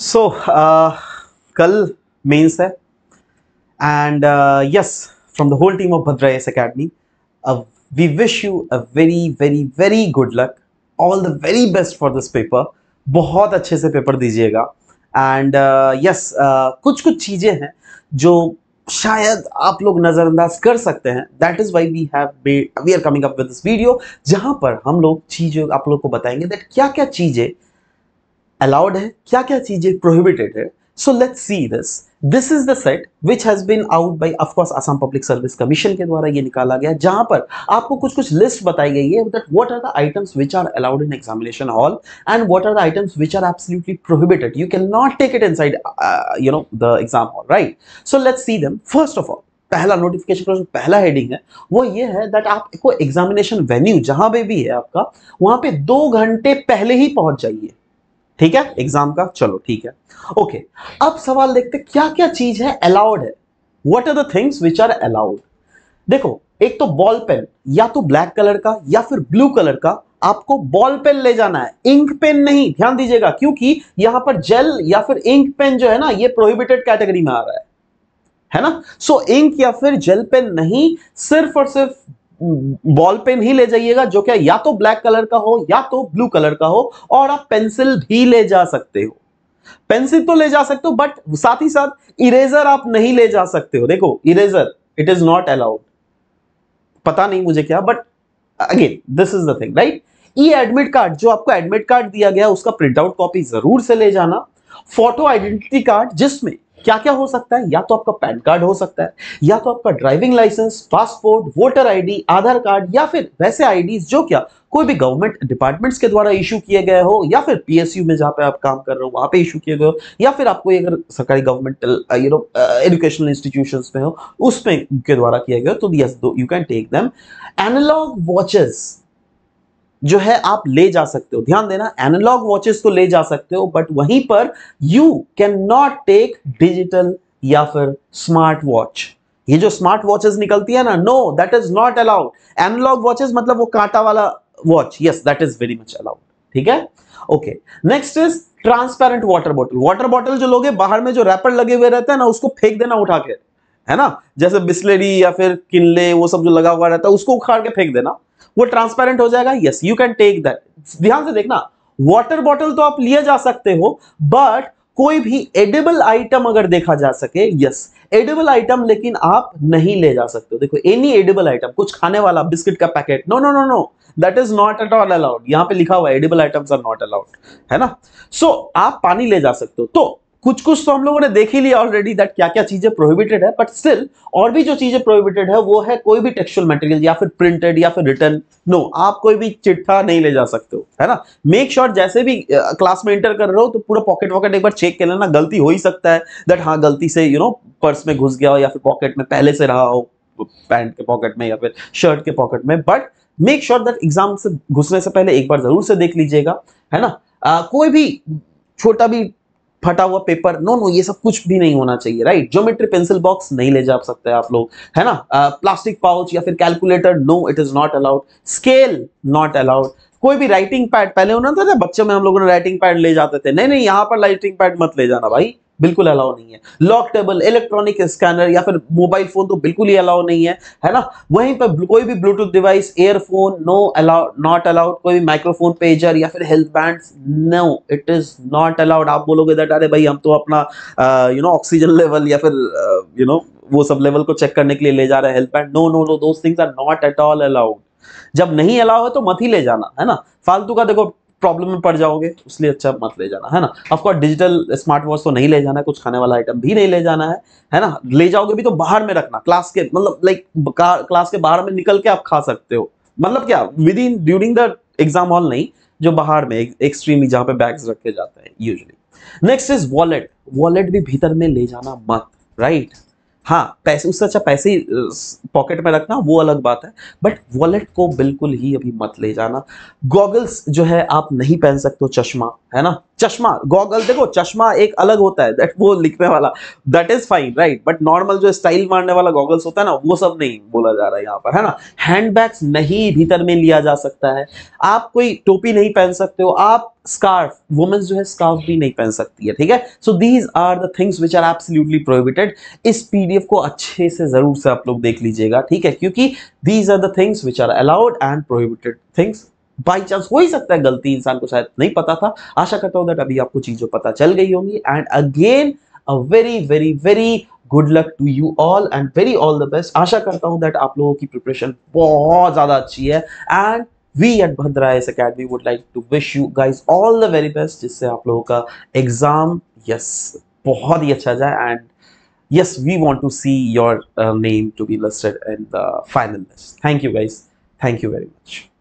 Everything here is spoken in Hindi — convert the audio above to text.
सो uh, कल मेंस है and yes from the whole team of Bhadra S academy we wish you a very very very good luck all the very best for this paper बहुत अच्छे से पेपर दीजिएगा and yes uh, yes, uh, कुछ कुछ चीज़ें हैं जो शायद आप लोग नज़रअंदाज कर सकते हैं that is why we have we are coming up with this video जहां पर हम लोग चीज़ें आप लोग को बताएंगे दैट क्या क्या चीज़ें अलाउड है क्या क्या चीजें प्रोहिबिटेड है so let see this this is the set which has been out by of course Assam public service commission के द्वारा ये निकाला गया जहां पर आपको कुछ कुछ लिस्ट बताई गई है that what are the items which are allowed in examination hall and what are the items which are absolutely prohibited you can not take it inside you know the exam hall right so let see them first of all पहला नोटिफिकेशन का पहला हेडिंग है वो ये है दैट आपको एग्जामिनेशन वेन्यू जहां पे भी है आपका वहां पे दो घंटे पहले ही पहुंच जाइए ठीक है एग्जाम का चलो ठीक है ओके अब सवाल देखते क्या क्या चीज है अलाउड है what are things which are allowed देखो एक तो बॉल पेन या तो ब्लैक कलर का या फिर ब्लू कलर का आपको बॉल पेन ले जाना है इंक पेन नहीं ध्यान दीजिएगा क्योंकि यहां पर जेल या फिर इंक पेन जो है ना ये प्रोहिबिटेड कैटेगरी में आ रहा है है ना सो so, इंक या फिर जेल पेन नहीं सिर्फ और सिर्फ बॉल पेन ही ले जाइएगा जो क्या या तो ब्लैक कलर का हो या तो ब्लू कलर का हो और आप पेंसिल भी ले जा सकते हो पेंसिल तो ले जा सकते हो बट साथ ही साथ इरेजर आप नहीं ले जा सकते हो देखो eraser it is not allowed पता नहीं मुझे क्या but again this is the thing right E admit card जो आपको एडमिट कार्ड दिया गया उसका आउट कॉपी जरूर से ले जाना फोटो आइडेंटिटी कार्ड जिसमें क्या क्या हो सकता है या तो आपका पैन कार्ड हो सकता है या तो आपका driving licence passport voter ID Aadhaar card या फिर वैसे आईडी जो क्या कोई भी गवर्नमेंट डिपार्टमेंट्स के द्वारा इशू किए गए हो या फिर पीएसयू में जहां पे आप काम कर रहे हो वहां पे इशू किए गए हो या फिर आपको अगर सरकारी government you know educational institution में हो उसमें के द्वारा किया गया तो yes you can take them analogue watches जो है आप ले जा सकते हो ध्यान देना एनालॉग वॉचेस तो ले जा सकते हो बट वहीं पर you can not take digital या फिर स्मार्ट वॉच ये जो स्मार्ट वॉचेस निकलती है ना no that is not allowed analogue watches मतलब वो कांटा वाला watch yes that is very much allowed ठीक है okay next is transparent water bottle water bottle जो लोग बाहर में जो रैपर लगे हुए रहते हैं ना उसको फेंक देना उठा के है ना जैसे बिस्लेरी या फिर किनले वो सब जो लगा हुआ रहता है उसको उखाड़ के फेंक देना वो ट्रांसपेरेंट हो जाएगा yes you can take that ध्यान से देखना वाटर बॉटल तो आप लिए जा सकते हो बट कोई भी एडेबल आइटम अगर देखा जा सके यस एडेबल आइटम लेकिन आप नहीं ले जा सकते हो देखो एनी एडेबल आइटम कुछ खाने वाला बिस्किट का packet no no no no that is not at all allowed यहां पे लिखा हुआ edible items are not allowed है ना सो so, आप पानी ले जा सकते हो तो कुछ कुछ तो हम लोगों ने देख ही लिया ऑलरेडी दैट क्या क्या चीजें प्रोहिबिटेड है बट स्टिल और भी जो चीजें प्रोहिबिटेड है वो है कोई भी टेक्सुअल मटेरियल या फिर प्रिंटेड या फिर रिटर्न नो no, आप कोई भी चिट्ठा नहीं ले जा सकते हो है ना मेक श्योर sure जैसे भी क्लास में इंटर कर रहे हो तो पूरा पॉकेट वॉकेट एक बार चेक कर लेना गलती हो ही सकता है दैट हाँ गलती से यू नो पर्स में घुस गया हो या फिर पॉकेट में पहले से रहा हो पैंट के पॉकेट में या फिर शर्ट के पॉकेट में but make sure that exam से घुसने से पहले एक बार जरूर से देख लीजिएगा है ना कोई भी छोटा भी फटा हुआ पेपर नो नो ये सब कुछ भी नहीं होना चाहिए राइट ज्योमेट्री पेंसिल बॉक्स नहीं ले जा सकते आप लोग है ना प्लास्टिक पाउच या फिर calculator no it is not allowed scale not allowed कोई भी राइटिंग पैड पहले होना था बच्चों में हम लोगों ने राइटिंग पैड ले जाते थे नहीं नहीं यहाँ पर राइटिंग पैड मत ले जाना भाई बिल्कुल अलाउ नहीं है लॉक टेबल इलेक्ट्रॉनिक स्कैनर या फिर मोबाइल फोन तो बिल्कुल ही अलाउ नहीं है है ना वहीं पर कोई भी Bluetooth device earphone no allow not allowed कोई भी माइक्रोफोन पेजर या फिर health band no it is not allowed आप बोलोगे दैट अरे भाई हम तो अपना यू नो ऑक्सीजन लेवल या फिर you uh, know you know, वो सब लेवल को चेक करने के लिए ले जा रहे हैं health band no no no those things are not at all allowed जब नहीं अलाउ है तो मत ही ले जाना है ना फालतू का देखो प्रॉब्लम में पड़ जाओगे तो इसलिए अच्छा मत ले जाना है ना ऑफकोर्स डिजिटल स्मार्ट वॉच तो नहीं ले जाना है कुछ खाने वाला आइटम भी नहीं ले जाना है है ना ले जाओगे भी तो बाहर में रखना क्लास के मतलब लाइक क्लास के बाहर में निकल के आप खा सकते हो मतलब क्या within during the exam hall नहीं जो बाहर में एक्सट्रीमली जहाँ पे बैग्स रखे जाते हैं usually next is wallet wallet भी भीतर में ले जाना मत राइट right? हाँ पैसे उससे अच्छा पैसे ही पॉकेट में रखना वो अलग बात है बट वॉलेट को बिल्कुल ही अभी मत ले जाना गॉगल्स जो है आप नहीं पहन सकते हो चश्मा है ना चश्मा गॉगल देखो चश्मा एक अलग होता है दैट वो लिखने वाला that is fine right but normal जो स्टाइल मारने वाला गॉगल्स होता है ना वो सब नहीं बोला जा रहा है यहाँ पर है ना हैंडबैग्स नहीं भीतर में लिया जा सकता है आप कोई टोपी नहीं पहन सकते हो आप स्कार्फ वुमेन्स जो है स्कार्फ भी नहीं पहन सकती है ठीक है so these are the things which are absolutely prohibited इस पीडीएफ को अच्छे से जरूर से आप लोग देख लीजिएगा ठीक है क्योंकि these are the things which are allowed and prohibited things by chance हो ही सकता है गलती इंसान को शायद नहीं पता था आशा करता हूं दैट अभी आपको चीज़ें पता चल गई होंगी and again a very very very good luck to you all and very all the best आशा करता हूं दैट आप लोगों की प्रिपरेशन बहुत ज़्यादा अच्छी है and we at Bhadra S academy would like to wish you guys all the very best जिससे आप लोगों का एग्जाम यस बहुत ही अच्छा जाए and yes we want to see your name to be listed in the final thank you thank you guys thank you